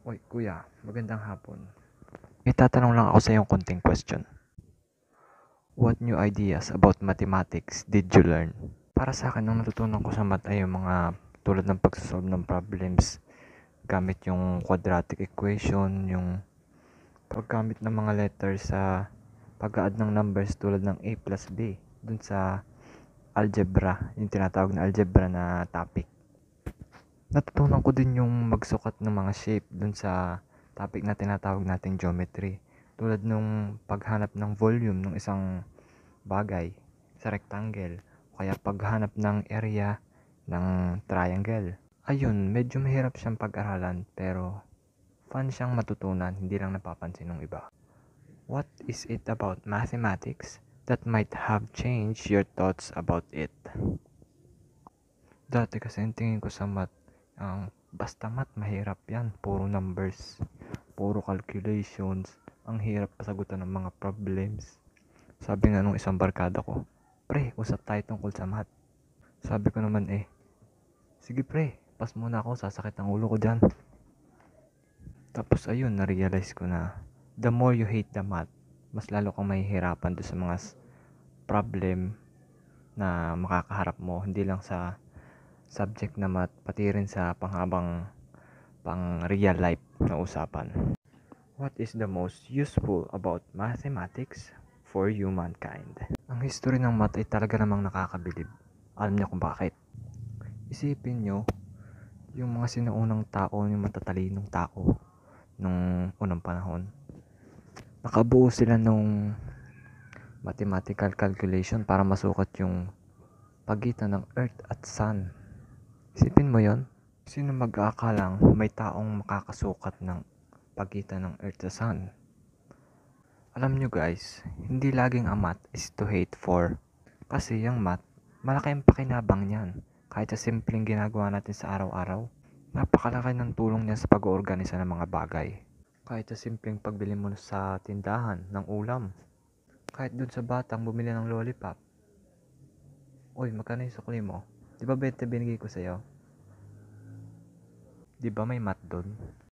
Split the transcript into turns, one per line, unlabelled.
Uy, kuya, magandang hapon. Itatanong lang ako sa iyong konting question. What new ideas about mathematics did you learn? Para sa akin, nung natutunan ko sa math ay yung mga tulad ng pagsasolve ng problems gamit yung quadratic equation, yung paggamit ng mga letters sa pag-add ng numbers tulad ng A plus B dun sa algebra, yung tinatawag na algebra na topic natutunan ko din yung magsukat ng mga shape dun sa topic na tinatawag nating geometry. Tulad nung paghanap ng volume ng isang bagay sa rectangle o kaya paghanap ng area ng triangle. Ayun, medyo mahirap siyang pag-aralan pero fun siyang matutunan, hindi lang napapansin ng iba. What is it about mathematics that might have changed your thoughts about it? Dati kasi tingin ko sa math ang basta mat mahirap 'yan, puro numbers, puro calculations. Ang hirap pasagutan ng mga problems. Sabi nga nung isang barkada ko, "Pre, usap tayo tungkol sa mat." Sabi ko naman eh, "Sige pre, pas muna ako, sasakit ang ulo ko diyan." Tapos ayun, na-realize ko na the more you hate the math, mas lalo kang mahihirapan do sa mga problem na makakaharap mo, hindi lang sa subject na math, pati rin sa panghabang pang real life na usapan. What is the most useful about mathematics for humankind? Ang history ng math ay talaga namang nakakabilib. Alam niyo kung bakit. Isipin niyo, yung mga sinaunang tao, yung matatalinong tao nung unang panahon, nakabuo sila nung mathematical calculation para masukat yung pagitan ng Earth at Sun Isipin mo yon. Sino mag-aakalang may taong makakasukat ng pagitan ng Earth to Sun? Alam nyo guys, hindi laging ang math is to hate for. Kasi yung math, malaki ang pakinabang niyan. Kahit sa simpleng ginagawa natin sa araw-araw, napakalaki ng tulong niya sa pag-oorganisa ng mga bagay. Kahit sa simpleng pagbili mo sa tindahan ng ulam. Kahit dun sa batang bumili ng lollipop. Uy, magkano yung sukli mo? Di ba 20 binigay ko sa'yo? Di ba may mat doon?